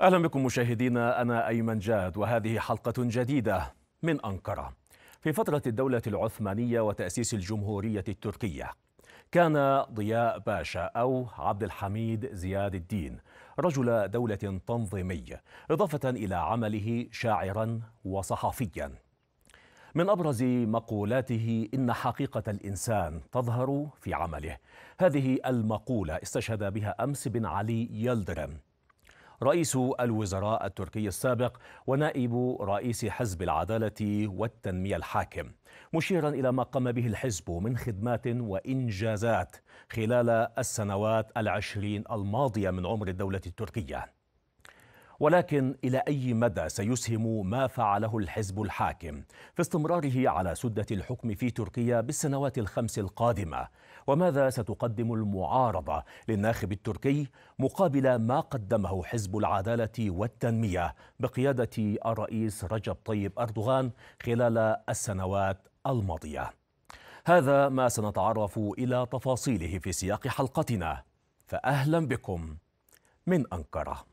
أهلا بكم مشاهدينا أنا أيمن جاد وهذه حلقة جديدة من أنقرة في فترة الدولة العثمانية وتأسيس الجمهورية التركية كان ضياء باشا أو عبد الحميد زياد الدين رجل دولة تنظيمي إضافة إلى عمله شاعرا وصحفيا من أبرز مقولاته إن حقيقة الإنسان تظهر في عمله هذه المقولة استشهد بها أمس بن علي يلدرم رئيس الوزراء التركي السابق ونائب رئيس حزب العدالة والتنمية الحاكم مشيرا إلى ما قام به الحزب من خدمات وإنجازات خلال السنوات العشرين الماضية من عمر الدولة التركية ولكن إلى أي مدى سيسهم ما فعله الحزب الحاكم في استمراره على سدة الحكم في تركيا بالسنوات الخمس القادمة وماذا ستقدم المعارضة للناخب التركي مقابل ما قدمه حزب العدالة والتنمية بقيادة الرئيس رجب طيب أردوغان خلال السنوات الماضية هذا ما سنتعرف إلى تفاصيله في سياق حلقتنا فأهلا بكم من أنقرة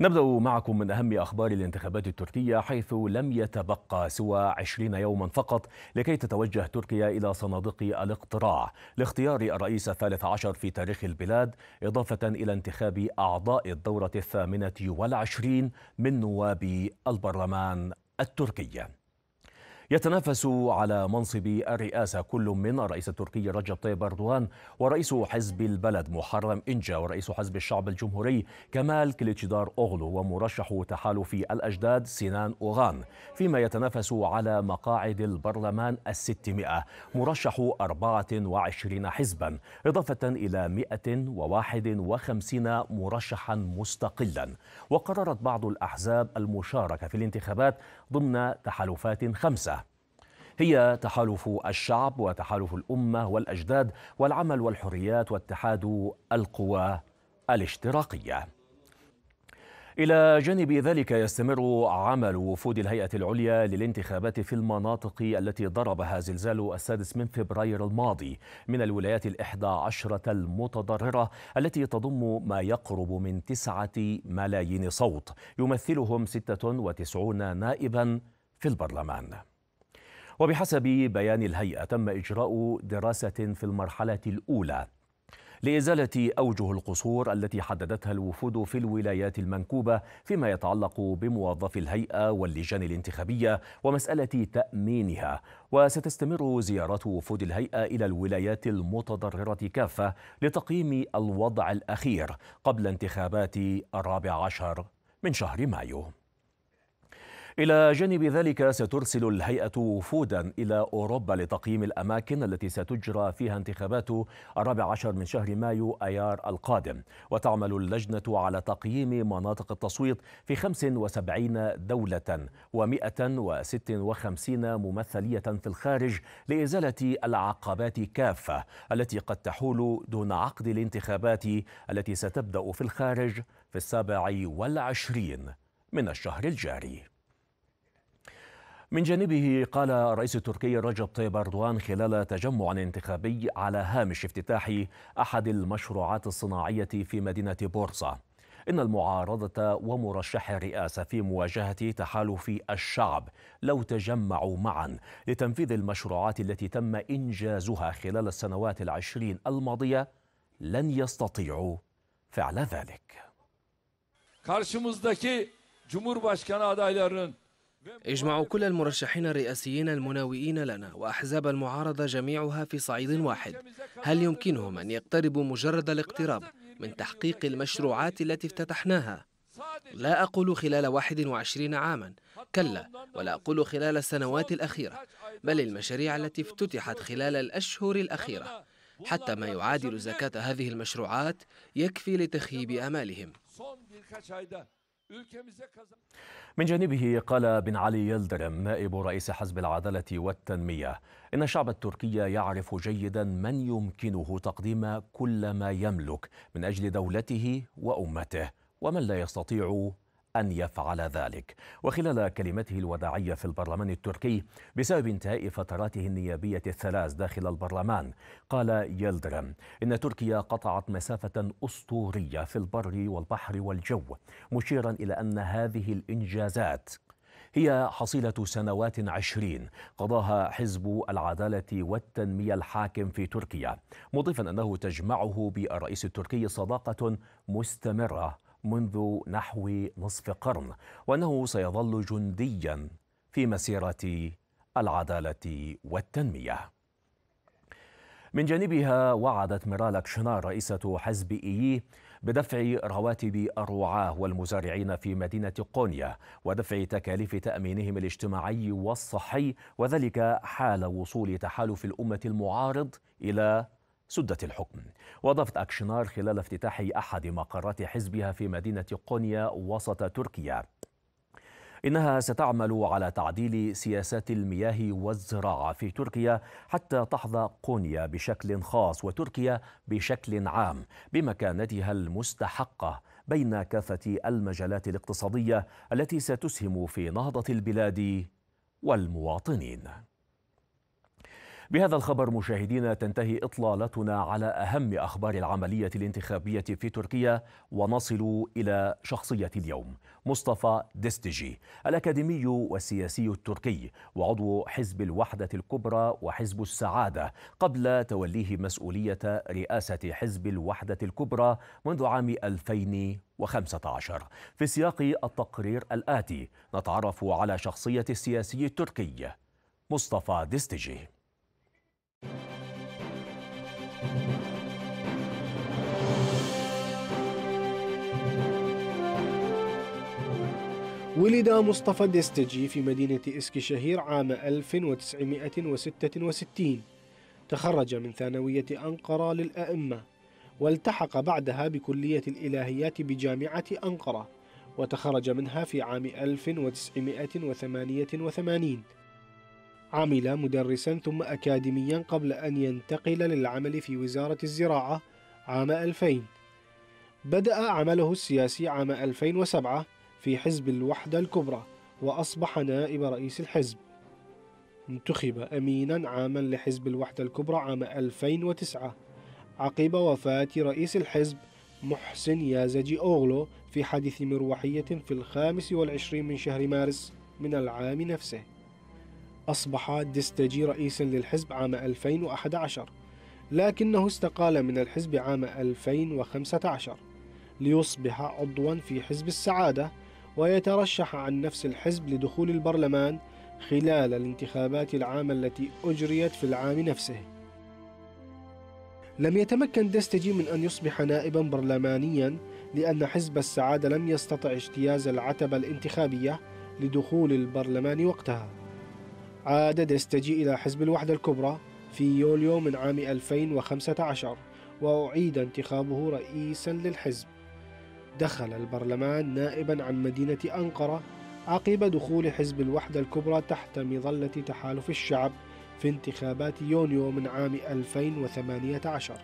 نبدأ معكم من أهم أخبار الانتخابات التركية حيث لم يتبقى سوى 20 يوما فقط لكي تتوجه تركيا إلى صناديق الاقتراع لاختيار الرئيس الثالث عشر في تاريخ البلاد إضافة إلى انتخاب أعضاء الدورة الثامنة والعشرين من نواب البرلمان التركي يتنافس على منصب الرئاسة كل من الرئيس التركي رجب طيب اردوغان ورئيس حزب البلد محرم إنجا ورئيس حزب الشعب الجمهوري كمال كليتشدار أوغلو ومرشح تحالف الأجداد سنان أوغان فيما يتنافس على مقاعد البرلمان الستمائة مرشح 24 حزبا إضافة إلى 151 مرشحا مستقلا وقررت بعض الأحزاب المشاركة في الانتخابات ضمن تحالفات خمسة هي تحالف الشعب وتحالف الامه والاجداد والعمل والحريات واتحاد القوى الاشتراكيه إلى جانب ذلك يستمر عمل وفود الهيئة العليا للانتخابات في المناطق التي ضربها زلزال السادس من فبراير الماضي من الولايات الإحدى عشرة المتضررة التي تضم ما يقرب من تسعة ملايين صوت يمثلهم ستة وتسعون نائبا في البرلمان وبحسب بيان الهيئة تم إجراء دراسة في المرحلة الأولى لإزالة أوجه القصور التي حددتها الوفود في الولايات المنكوبة فيما يتعلق بموظفي الهيئة واللجان الانتخابية ومسألة تأمينها وستستمر زيارات وفود الهيئة إلى الولايات المتضررة كافة لتقييم الوضع الأخير قبل انتخابات الرابع عشر من شهر مايو إلى جانب ذلك سترسل الهيئة وفودا إلى أوروبا لتقييم الأماكن التي ستجرى فيها انتخابات الرابع عشر من شهر مايو أيار القادم وتعمل اللجنة على تقييم مناطق التصويت في 75 دولة و156 ممثلية في الخارج لإزالة العقبات كافة التي قد تحول دون عقد الانتخابات التي ستبدأ في الخارج في السابع والعشرين من الشهر الجاري من جانبه قال الرئيس التركي رجب طيب أردوان خلال تجمع انتخابي على هامش افتتاح أحد المشروعات الصناعية في مدينة بورصة إن المعارضة ومرشح الرئاسة في مواجهة تحالف الشعب لو تجمعوا معا لتنفيذ المشروعات التي تم إنجازها خلال السنوات العشرين الماضية لن يستطيعوا فعل ذلك. Karşımızdaki Cumhurbaşkanı adaylarının اجمعوا كل المرشحين الرئاسيين المناوئين لنا وأحزاب المعارضة جميعها في صعيد واحد هل يمكنهم أن يقتربوا مجرد الاقتراب من تحقيق المشروعات التي افتتحناها؟ لا أقول خلال 21 عاما كلا ولا أقول خلال السنوات الأخيرة بل المشاريع التي افتتحت خلال الأشهر الأخيرة حتى ما يعادل زكاة هذه المشروعات يكفي لتخييب آمالهم من جانبه قال بن علي يلدرم نائب رئيس حزب العدالة والتنمية إن الشعب التركي يعرف جيدا من يمكنه تقديم كل ما يملك من أجل دولته وأمته ومن لا يستطيع أن يفعل ذلك وخلال كلمته الوداعية في البرلمان التركي بسبب انتهاء فتراته النيابية الثلاث داخل البرلمان قال يلدرم إن تركيا قطعت مسافة أسطورية في البر والبحر والجو مشيرا إلى أن هذه الإنجازات هي حصيلة سنوات عشرين قضاها حزب العدالة والتنمية الحاكم في تركيا مضيفا أنه تجمعه بالرئيس التركي صداقة مستمرة منذ نحو نصف قرن وأنه سيظل جنديا في مسيرة العدالة والتنمية من جانبها وعدت ميرالا كشنار رئيسة حزب إيي بدفع رواتب الرعاة والمزارعين في مدينة قونيا ودفع تكاليف تأمينهم الاجتماعي والصحي وذلك حال وصول تحالف الأمة المعارض إلى سدت الحكم وضفت أكشنار خلال افتتاح أحد مقرات حزبها في مدينة قونيا وسط تركيا إنها ستعمل على تعديل سياسات المياه والزراعة في تركيا حتى تحظى قونيا بشكل خاص وتركيا بشكل عام بمكانتها المستحقة بين كافة المجالات الاقتصادية التي ستسهم في نهضة البلاد والمواطنين بهذا الخبر مشاهدينا تنتهي إطلالتنا على أهم أخبار العملية الانتخابية في تركيا ونصل إلى شخصية اليوم مصطفى دستجي الأكاديمي والسياسي التركي وعضو حزب الوحدة الكبرى وحزب السعادة قبل توليه مسؤولية رئاسة حزب الوحدة الكبرى منذ عام 2015 في سياق التقرير الآتي نتعرف على شخصية السياسي التركي مصطفى دستجي ولد مصطفى الدستجي في مدينة إسكشهير عام 1966 تخرج من ثانوية أنقرة للأئمة والتحق بعدها بكلية الإلهيات بجامعة أنقرة وتخرج منها في عام 1988 عمل مدرسا ثم أكاديميا قبل أن ينتقل للعمل في وزارة الزراعة عام 2000 بدأ عمله السياسي عام 2007 في حزب الوحدة الكبرى وأصبح نائب رئيس الحزب انتخب أمينا عاما لحزب الوحدة الكبرى عام 2009 عقب وفاة رئيس الحزب محسن يازجي أوغلو في حادث مروحية في الخامس والعشرين من شهر مارس من العام نفسه أصبح دستجي رئيسا للحزب عام 2011 لكنه استقال من الحزب عام 2015 ليصبح عضوا في حزب السعادة ويترشح عن نفس الحزب لدخول البرلمان خلال الانتخابات العامة التي أجريت في العام نفسه لم يتمكن دستجي من أن يصبح نائبا برلمانيا لأن حزب السعادة لم يستطع اجتياز العتبة الانتخابية لدخول البرلمان وقتها عاد دستجي إلى حزب الوحدة الكبرى في يوليو من عام 2015 وأعيد انتخابه رئيسا للحزب دخل البرلمان نائبا عن مدينة أنقرة عقب دخول حزب الوحدة الكبرى تحت مظلة تحالف الشعب في انتخابات يونيو من عام 2018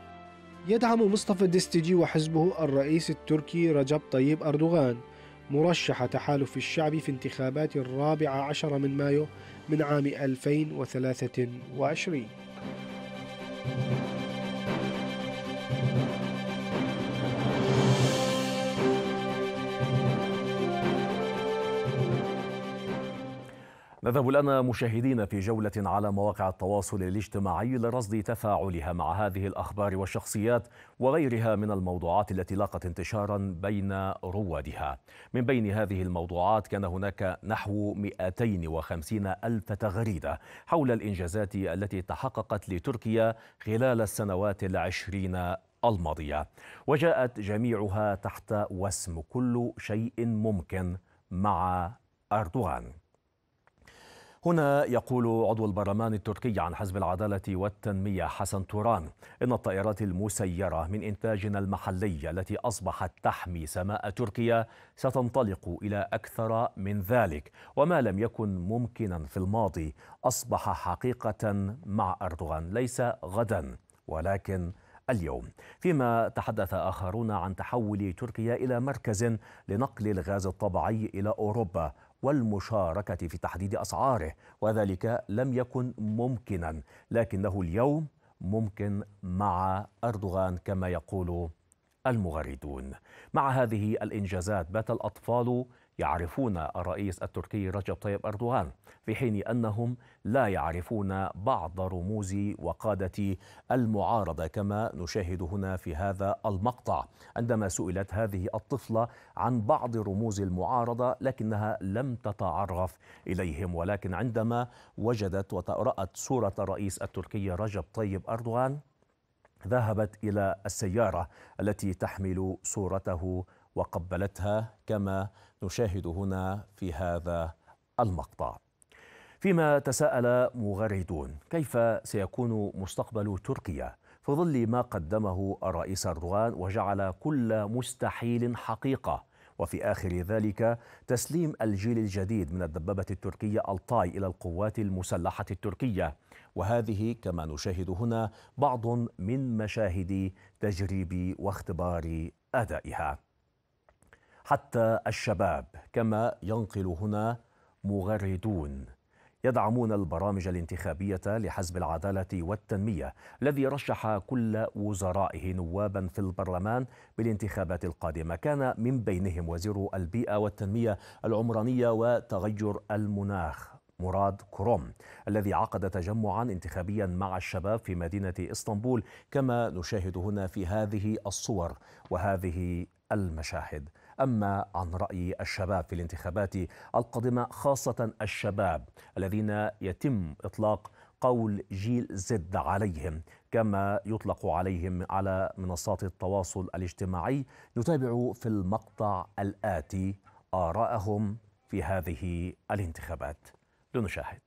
يدعم مصطفى دستجي وحزبه الرئيس التركي رجب طيب أردوغان مرشح تحالف الشعب في انتخابات الرابعة عشر من مايو من عام 2023 نذهب الآن مشاهدينا في جولة على مواقع التواصل الاجتماعي لرصد تفاعلها مع هذه الأخبار والشخصيات وغيرها من الموضوعات التي لاقت انتشارا بين روادها من بين هذه الموضوعات كان هناك نحو 250 ألف تغريدة حول الإنجازات التي تحققت لتركيا خلال السنوات العشرين الماضية وجاءت جميعها تحت وسم كل شيء ممكن مع أردوغان هنا يقول عضو البرلمان التركي عن حزب العدالة والتنمية حسن توران إن الطائرات المسيرة من إنتاجنا المحلي التي أصبحت تحمي سماء تركيا ستنطلق إلى أكثر من ذلك وما لم يكن ممكنا في الماضي أصبح حقيقة مع أردوغان ليس غدا ولكن اليوم فيما تحدث آخرون عن تحول تركيا إلى مركز لنقل الغاز الطبيعي إلى أوروبا والمشاركة في تحديد أسعاره وذلك لم يكن ممكنا لكنه اليوم ممكن مع أردوغان كما يقول المغردون مع هذه الإنجازات بات الأطفال يعرفون الرئيس التركي رجب طيب أردوغان في حين أنهم لا يعرفون بعض رموز وقادة المعارضة كما نشاهد هنا في هذا المقطع عندما سئلت هذه الطفلة عن بعض رموز المعارضة لكنها لم تتعرف إليهم ولكن عندما وجدت وتأرأت صورة الرئيس التركي رجب طيب أردوغان ذهبت إلى السيارة التي تحمل صورته وقبلتها كما نشاهد هنا في هذا المقطع فيما تساءل مغردون كيف سيكون مستقبل تركيا في ظل ما قدمه الرئيس أردوغان وجعل كل مستحيل حقيقة وفي آخر ذلك تسليم الجيل الجديد من الدبابة التركية الطاي إلى القوات المسلحة التركية وهذه كما نشاهد هنا بعض من مشاهد تجريب واختبار أدائها حتى الشباب كما ينقل هنا مغردون يدعمون البرامج الانتخابية لحزب العدالة والتنمية الذي رشح كل وزرائه نوابا في البرلمان بالانتخابات القادمة كان من بينهم وزير البيئة والتنمية العمرانية وتغير المناخ مراد كروم الذي عقد تجمعا انتخابيا مع الشباب في مدينة اسطنبول كما نشاهد هنا في هذه الصور وهذه المشاهد أما عن رأي الشباب في الانتخابات القادمة خاصة الشباب الذين يتم إطلاق قول جيل زد عليهم كما يطلق عليهم على منصات التواصل الاجتماعي نتابع في المقطع الآتي آراءهم في هذه الانتخابات لنشاهد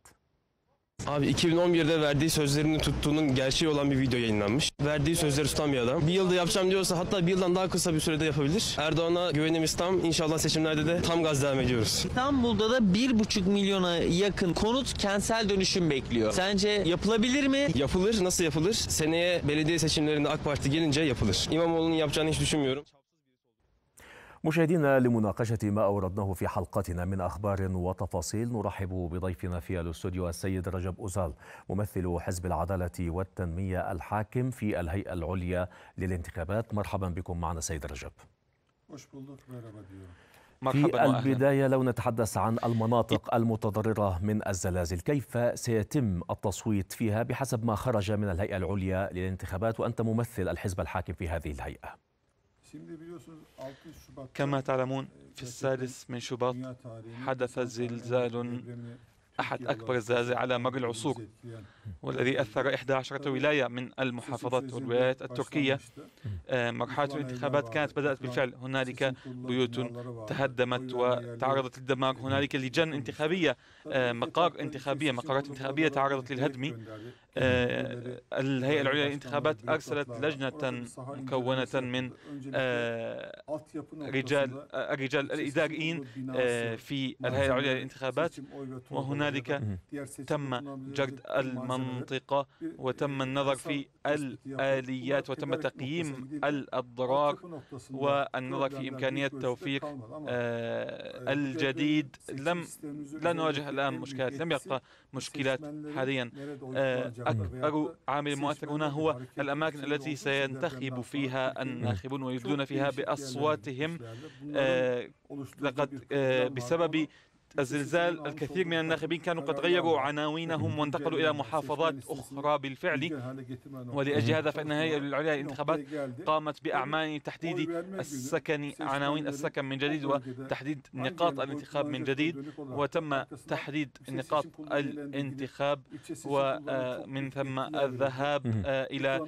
Abi 2011'de verdiği sözlerini tuttuğunun gerçeği olan bir video yayınlanmış. Verdiği sözleri tutan bir adam. Bir yılda yapacağım diyorsa hatta bir yıldan daha kısa bir sürede yapabilir. Erdoğan'a güvenimiz tam. İnşallah seçimlerde de tam gaz devam ediyoruz. İstanbul'da da 1,5 milyona yakın konut kentsel dönüşüm bekliyor. Sence yapılabilir mi? Yapılır. Nasıl yapılır? Seneye belediye seçimlerinde AK Parti gelince yapılır. İmamoğlu'nun yapacağını hiç düşünmüyorum. مشاهدينا لمناقشة ما أوردناه في حلقتنا من أخبار وتفاصيل نرحب بضيفنا في الاستوديو السيد رجب أزال ممثل حزب العدالة والتنمية الحاكم في الهيئة العليا للانتخابات مرحبا بكم معنا سيد رجب في البداية لو نتحدث عن المناطق المتضررة من الزلازل كيف سيتم التصويت فيها بحسب ما خرج من الهيئة العليا للانتخابات وأنت ممثل الحزب الحاكم في هذه الهيئة كما تعلمون في السادس من شباط حدث زلزال أحد أكبر الزلازل على مر العصور والذي أثر 11 ولاية من المحافظات والولايات التركية آه، مرحلة الانتخابات كانت بدأت بالفعل هنالك بيوت تهدمت وتعرضت للدمار e, هنالك لجان انتخابية آه، مقار انتخابية مقارات انتخابية تعرضت للهدم آه، الهيئة العليا للانتخابات أرسلت لجنة مكونة من آه، رجال الرجال آه، الإداريين في الهيئة العليا للانتخابات وهنالك تم جرد المنطقة وتم النظر في الآليات وتم تقييم الأضرار والنظر في إمكانية توفيق الجديد لم لا نواجه الآن مشكلات لم يبقى مشكلات حاليا أكبر عامل مؤثر هنا هو الأماكن التي سينتخب فيها الناخبون ويبدون فيها بأصواتهم آه، لقد آه، بسبب الزلزال الكثير من الناخبين كانوا قد غيروا عناوينهم وانتقلوا إلى محافظات أخرى بالفعل ولأجل هذا فإن الهيئة العليا للانتخابات قامت بأعمال تحديد السكن عناوين السكن من جديد وتحديد نقاط الانتخاب من جديد وتم تحديد نقاط الانتخاب ومن ثم الذهاب إلى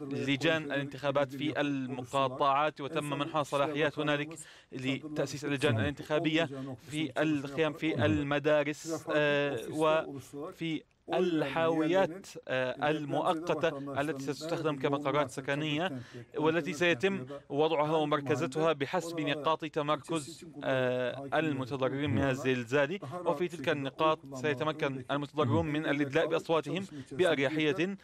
لجان الانتخابات في المقاطعات وتم منحها صلاحيات هنالك لتأسيس اللجان الانتخابية في القيام في المدارس آه، وفي الحاويات آه، المؤقتة التي ستستخدم كمقرات سكنية والتي سيتم وضعها ومركزتها بحسب نقاط تمركز آه، المتضررين من الزلزال وفي تلك النقاط سيتمكن المتضررون من الإدلاء بأصواتهم بأريحية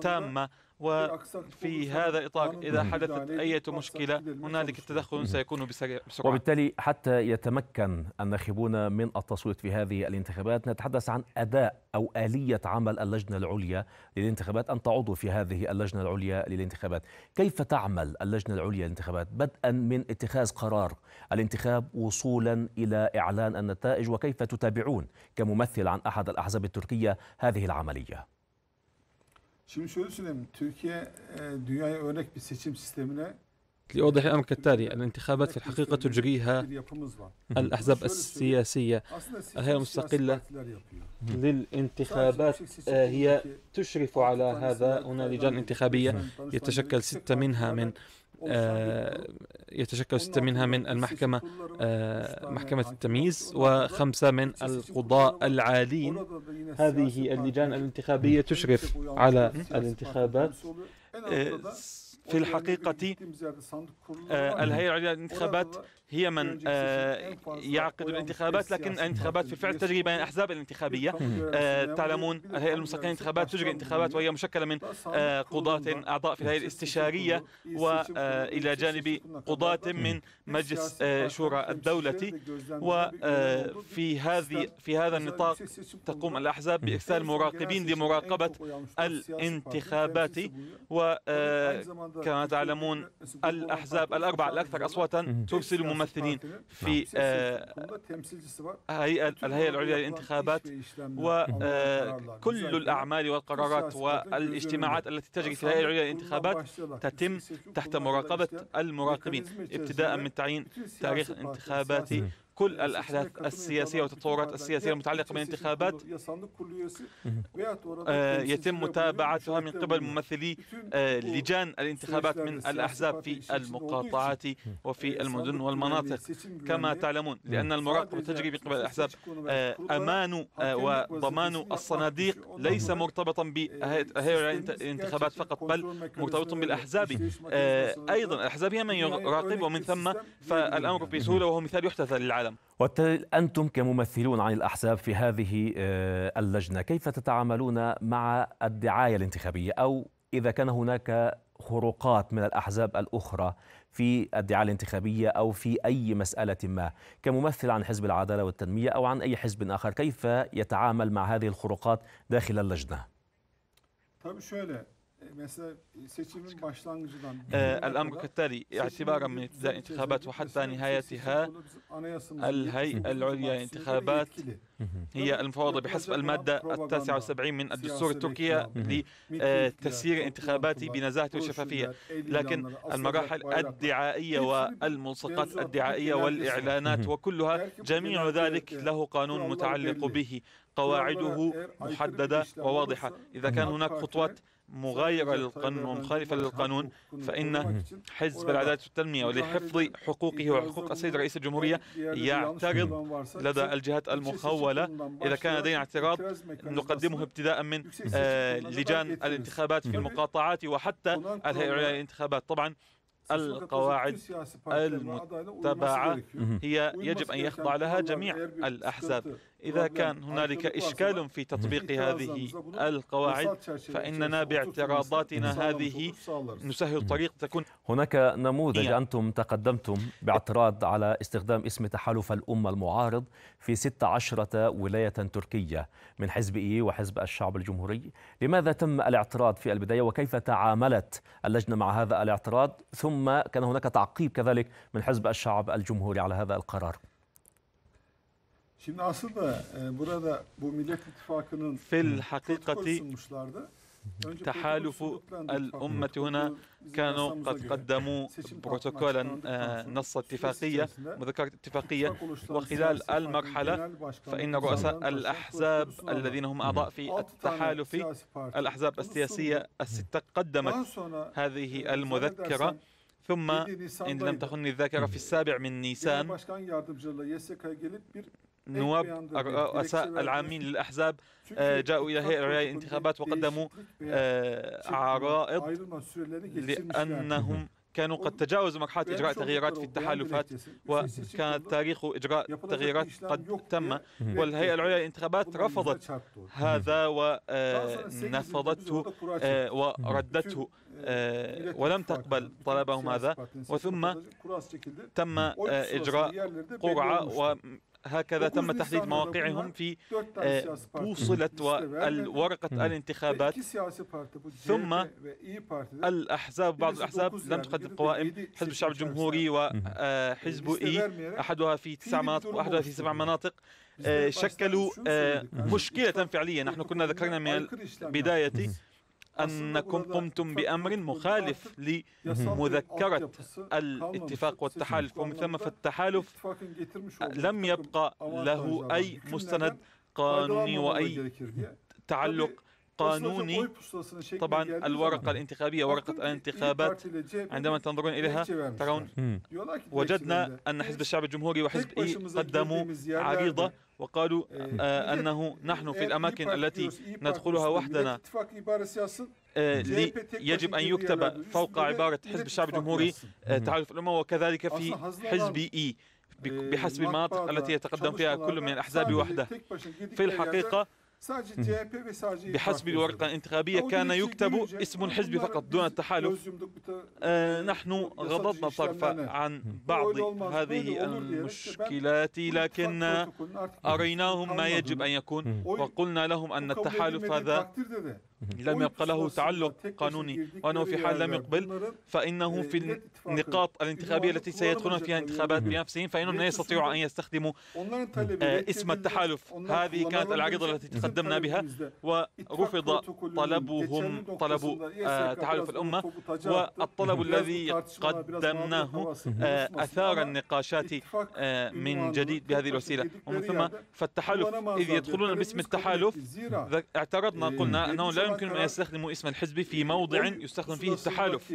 تامة وفي هذا الإطار إذا حدثت أي مشكلة هنالك التدخل سيكون بسرعة وبالتالي حتى يتمكن الناخبون من التصويت في هذه الانتخابات نتحدث عن أداء أو آلية عمل اللجنة العليا للانتخابات أنت عضو في هذه اللجنة العليا للانتخابات كيف تعمل اللجنة العليا للانتخابات بدءا من اتخاذ قرار الانتخاب وصولا إلى إعلان النتائج وكيف تتابعون كممثل عن أحد الأحزاب التركية هذه العملية Şimdi şöyle söyleyeyim. Türkiye e, dünyaya örnek bir seçim sistemine لأوضح الأمر كالتالي الانتخابات في الحقيقة تجريها الأحزاب السياسية الهيئة المستقلة للانتخابات هي تشرف على هذا هنا لجان انتخابية يتشكل ستة منها من آه، يتشكل ستة منها من المحكمة آه، محكمة التمييز يعني وخمسة من القضاء العالين هذه اللجان يعني الانتخابية تشرف على الانتخابات آه، في الحقيقة الهيئة العليا للانتخابات هي من يعقد الانتخابات لكن الانتخابات في الفعل تجري بين الأحزاب الانتخابية تعلمون الهيئة المستقلة للانتخابات تجري انتخابات وهي مشكلة من قضاة أعضاء في الهيئة الاستشارية وإلى جانب قضاة من مجلس شورى الدولة وفي هذه في هذا النطاق تقوم الأحزاب بإرسال مراقبين لمراقبة الانتخابات وكما تعلمون الأحزاب الاربعه الأكثر أصواتا ترسل الممثلين في نعم. آه، آه، الهيئة العليا للانتخابات وكل آه، الأعمال والقرارات والاجتماعات التي تجري في الهيئة العليا للانتخابات تتم تحت مراقبة المراقبين ابتداء من تعيين تاريخ الانتخابات كل الأحداث السياسية والتطورات السياسية المتعلقة بالانتخابات آه، يتم متابعتها من قبل ممثلي آه، لجان الانتخابات من الأحزاب في المقاطعات وفي المدن والمناطق كما تعلمون لأن المراقبة تجري من قبل الأحزاب آه، أمان وضمان الصناديق ليس مرتبطا بهيئة يعني الانتخابات فقط بل مرتبط بالأحزاب أيضا الأحزاب هي من يراقب ومن ثم فالأمر بسهولة وهو مثال يحتذى للعالم العالم وبالتالي أنتم كممثلون عن الأحزاب في هذه آه، اللجنة كيف تتعاملون مع الدعاية الانتخابية أو إذا كان هناك خروقات من الأحزاب الأخرى في الدعاية الانتخابية أو في أي مسألة ما كممثل عن حزب العدالة والتنمية أو عن أي حزب آخر كيف يتعامل مع هذه الخروقات داخل اللجنة؟ طيب شو الأمر كالتالي اعتبارا من ابتداء الانتخابات وحتى نهايتها الهيئة العليا للانتخابات هي المفوضة بحسب المادة التاسعة والسبعين من الدستور التركي لتسيير الانتخابات بنزاهة وشفافية لكن المراحل الدعائية والملصقات الدعائية والإعلانات وكلها جميع ذلك له قانون متعلق به قواعده محددة وواضحة إذا كان هناك خطوات مغايرة للقانون ومخالفة للقانون فإن حزب العدالة والتنمية ولحفظ حقوقه وحقوق السيد رئيس الجمهورية يعترض لدى الجهات المخولة إذا كان لدينا اعتراض نقدمه ابتداء من آه، لجان الانتخابات في المقاطعات وحتى الهيئة الانتخابات طبعا القواعد المتبعة هي يجب أن يخضع لها جميع الأحزاب إذا كان هنالك إشكال في تطبيق هذه القواعد فإننا باعتراضاتنا هذه نسهل الطريق تكون هناك نموذج أنتم تقدمتم باعتراض على استخدام اسم تحالف الأمة المعارض في 16 ولاية تركية من حزب إيه وحزب الشعب الجمهوري لماذا تم الاعتراض في البداية وكيف تعاملت اللجنة مع هذا الاعتراض ثم كان هناك تعقيب كذلك من حزب الشعب الجمهوري على هذا القرار Şimdi aslında e, burada bu Millet İttifakı'nın في الحقيقة تحالف الأمة هنا كانوا قد قدموا بروتوكولا آه، نص اتفاقية مذكرة اتفاقية وخلال المرحلة فإن رؤساء الأحزاب الذين هم أعضاء في التحالف الأحزاب السياسية الستة قدمت هذه e, المذكرة ثم إن لم تخني الذاكرة في السابع من نيسان نواب رؤساء العامين للأحزاب آه، جاءوا إلى هيئة رياء الانتخابات وقدموا آه، عرائض لأنهم كانوا قد تجاوزوا مرحلة إجراء تغييرات في التحالفات وكان تاريخ إجراء تغييرات قد تم والهيئة العليا للانتخابات رفضت هذا ونفضته آه، وردته ولم تقبل طلبهم هذا وثم تم إجراء قرعة هكذا تم تحديد مواقعهم في آه، بوصلة ورقة الانتخابات إيه، ثم إيه، إيه، الأحزاب بعض الأحزاب لم تقدم قوائم حزب الشعب الجمهوري وحزب آه، إي أحدها في تسع مناطق وأحدها في سبع مناطق آه، شكلوا مشكلة فعلية نحن كنا ذكرنا من البداية أنكم قمتم بأمر مخالف لمذكرة الاتفاق والتحالف ومن ثم فالتحالف لم يبقى له أي مستند قانوني وأي تعلق قانوني طبعا الورقة الانتخابية ورقة الانتخابات عندما تنظرون إليها ترون وجدنا أن حزب الشعب الجمهوري وحزب إي قدموا عريضة وقالوا إيه. آه، إيه. أنه نحن في إيه، الأماكن التي ندخلها وحدنا آه، يجب أن يكتب فوق عبارة حزب الشعب الجمهوري آه، تعرف الأمة وكذلك في حزب إي بحسب المناطق التي يتقدم فيها كل من الأحزاب وحده في الحقيقة بحسب الورقة الانتخابية كان يكتب اسم الحزب فقط دون التحالف نحن غضضنا الطرف عن بعض هذه المشكلات لكن أريناهم ما يجب أن يكون وقلنا لهم أن التحالف هذا لم يبقى له تعلق قانوني وأنه في حال لم يقبل فإنه في النقاط الانتخابية التي سيدخلون فيها انتخابات بنفسهم فإنهم لا يستطيعوا أن يستخدموا آه، اسم التحالف هذه كانت العريضة التي تقدمنا بها ورفض طلبهم طلب آه، تحالف الأمة والطلب الذي قدمناه آه، أثار النقاشات من جديد بهذه الوسيلة ومن ثم فالتحالف إذ يدخلون باسم التحالف اعترضنا قلنا أنه لا يمكن أن يستخدموا اسم الحزب في موضع يستخدم فيه التحالف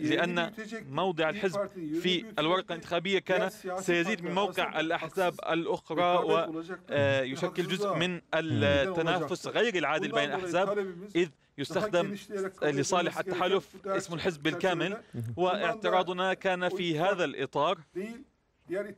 لأن موضع الحزب في الورقة الانتخابية كان سيزيد من موقع الأحزاب الأخرى ويشكل آه، جزء من التنافس غير العادل بين الأحزاب إذ يستخدم لصالح التحالف اسم الحزب بالكامل واعتراضنا كان في هذا الإطار يعني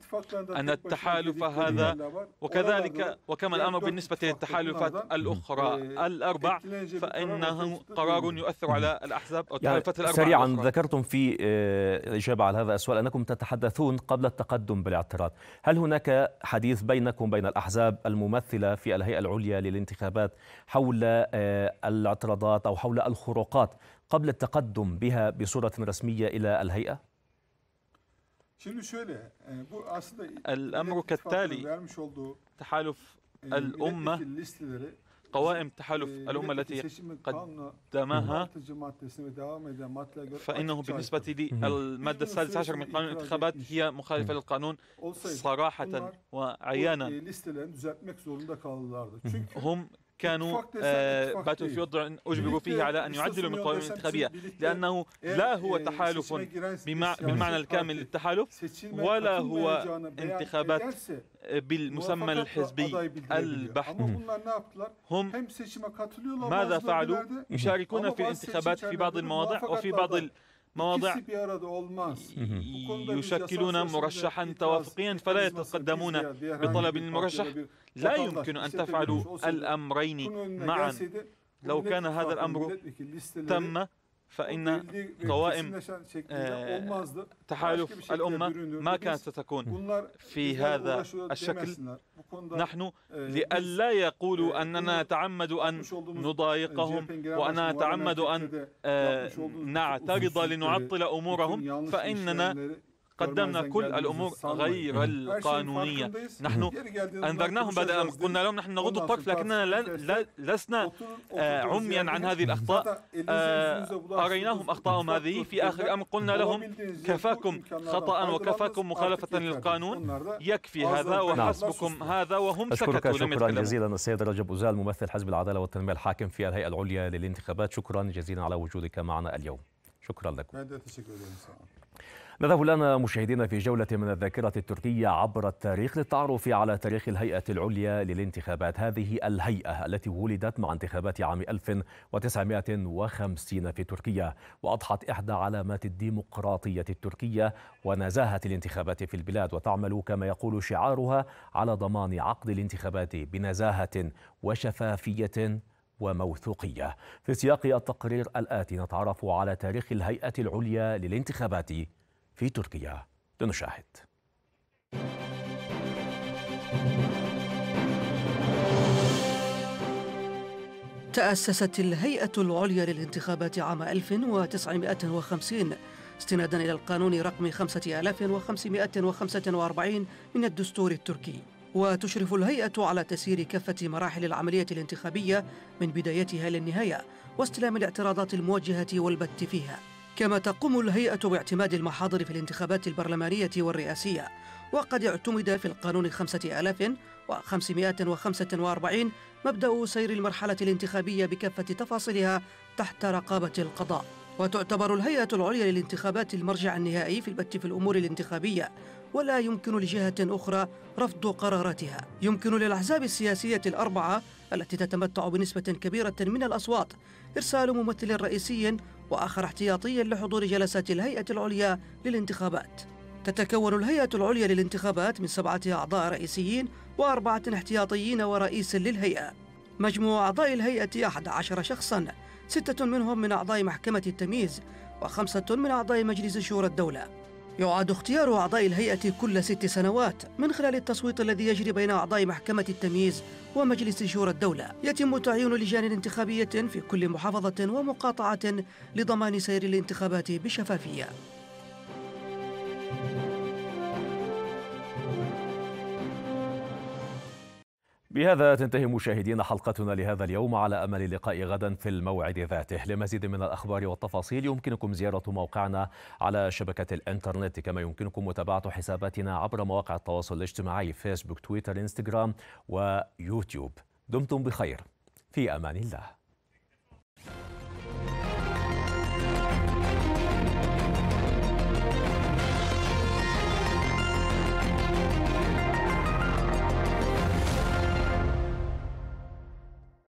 أن التحالف هذا وكذلك وكما الأمر بالنسبة للتحالفات الأخرى إيه، الأربع فإنه قرار يؤثر على الأحزاب أو يعني التحالفات يعني الأربع سريعا الأخرى. ذكرتم في آه، إجابة على هذا السؤال أنكم تتحدثون قبل التقدم بالاعتراض هل هناك حديث بينكم بين الأحزاب الممثلة في الهيئة العليا للانتخابات حول آه، الاعتراضات أو حول الخروقات قبل التقدم بها بصورة رسمية إلى الهيئة؟ Şimdi şöyle e, bu aslında الأمر كالتالي تحالف الأمة قوائم تحالف الأمة التي قدمها فإنه بالنسبة للمادة السادسة عشر من قانون الانتخابات هي مخالفة للقانون صراحة وعيانا هم كانوا باتل آه، وضع اجبروا فيه على ان يعدلوا من قوانين الانتخابيه لانه لا هو تحالف بالمعنى الكامل للتحالف ولا هو انتخابات بالمسمى الحزبي البحث هم ماذا فعلوا؟ يشاركون في الانتخابات في بعض المواضع وفي بعض مواضع يشكلون مرشحا توافقيا فلا يتقدمون بطلب المرشح لا يمكن أن تفعلوا الأمرين معا لو كان هذا الأمر تم فإن قوائم آه، تحالف الأمة ما كانت ستكون في هذا الشكل نحن آه، لئلا يقولوا آه، أننا نتعمد أن نضايقهم وأننا نتعمد أن نعترض لنعطل أمورهم فإننا قدمنا كل الامور غير القانونيه نحن انذرناهم بعد الامر قلنا لهم نحن نغض الطرف لكننا لسنا آه، عميا عن هذه الاخطاء آه، اريناهم اخطاءهم هذه في اخر امر قلنا لهم كفاكم خطا وكفاكم مخالفه للقانون يكفي هذا وحسبكم نعم. هذا وهم سكتوا لم شكرا جزيلا السيد رجب أزال ممثل حزب العداله والتنميه الحاكم في الهيئه العليا للانتخابات شكرا جزيلا على وجودك معنا اليوم شكرا لكم نذهب لنا مشاهدينا في جولة من الذاكرة التركية عبر التاريخ للتعرف على تاريخ الهيئة العليا للانتخابات هذه الهيئة التي ولدت مع انتخابات عام 1950 في تركيا وأضحت إحدى علامات الديمقراطية التركية ونزاهة الانتخابات في البلاد وتعمل كما يقول شعارها على ضمان عقد الانتخابات بنزاهة وشفافية وموثوقية في سياق التقرير الآتي نتعرف على تاريخ الهيئة العليا للانتخابات في تركيا لنشاهد تأسست الهيئة العليا للانتخابات عام 1950 استنادا إلى القانون رقم 5545 من الدستور التركي وتشرف الهيئة على تسيير كافة مراحل العملية الانتخابية من بدايتها للنهاية واستلام الاعتراضات الموجهة والبت فيها كما تقوم الهيئة باعتماد المحاضر في الانتخابات البرلمانية والرئاسية وقد اعتمد في القانون 5545 مبدأ سير المرحلة الانتخابية بكافة تفاصيلها تحت رقابة القضاء وتعتبر الهيئة العليا للانتخابات المرجع النهائي في البت في الأمور الانتخابية ولا يمكن لجهة أخرى رفض قراراتها يمكن للأحزاب السياسية الأربعة التي تتمتع بنسبة كبيرة من الأصوات إرسال ممثل رئيسي وآخر احتياطيا لحضور جلسات الهيئة العليا للانتخابات تتكون الهيئة العليا للانتخابات من سبعة أعضاء رئيسيين وأربعة احتياطيين ورئيس للهيئة مجموع أعضاء الهيئة 11 شخصا ستة منهم من أعضاء محكمة التمييز وخمسة من أعضاء مجلس شورى الدولة يعاد اختيار أعضاء الهيئة كل ست سنوات من خلال التصويت الذي يجري بين أعضاء محكمة التمييز ومجلس شورى الدولة يتم تعيين لجان انتخابية في كل محافظة ومقاطعة لضمان سير الانتخابات بشفافية بهذا تنتهي مشاهدينا حلقتنا لهذا اليوم على امل اللقاء غدا في الموعد ذاته لمزيد من الاخبار والتفاصيل يمكنكم زياره موقعنا على شبكه الانترنت كما يمكنكم متابعه حساباتنا عبر مواقع التواصل الاجتماعي فيسبوك تويتر انستغرام ويوتيوب دمتم بخير في امان الله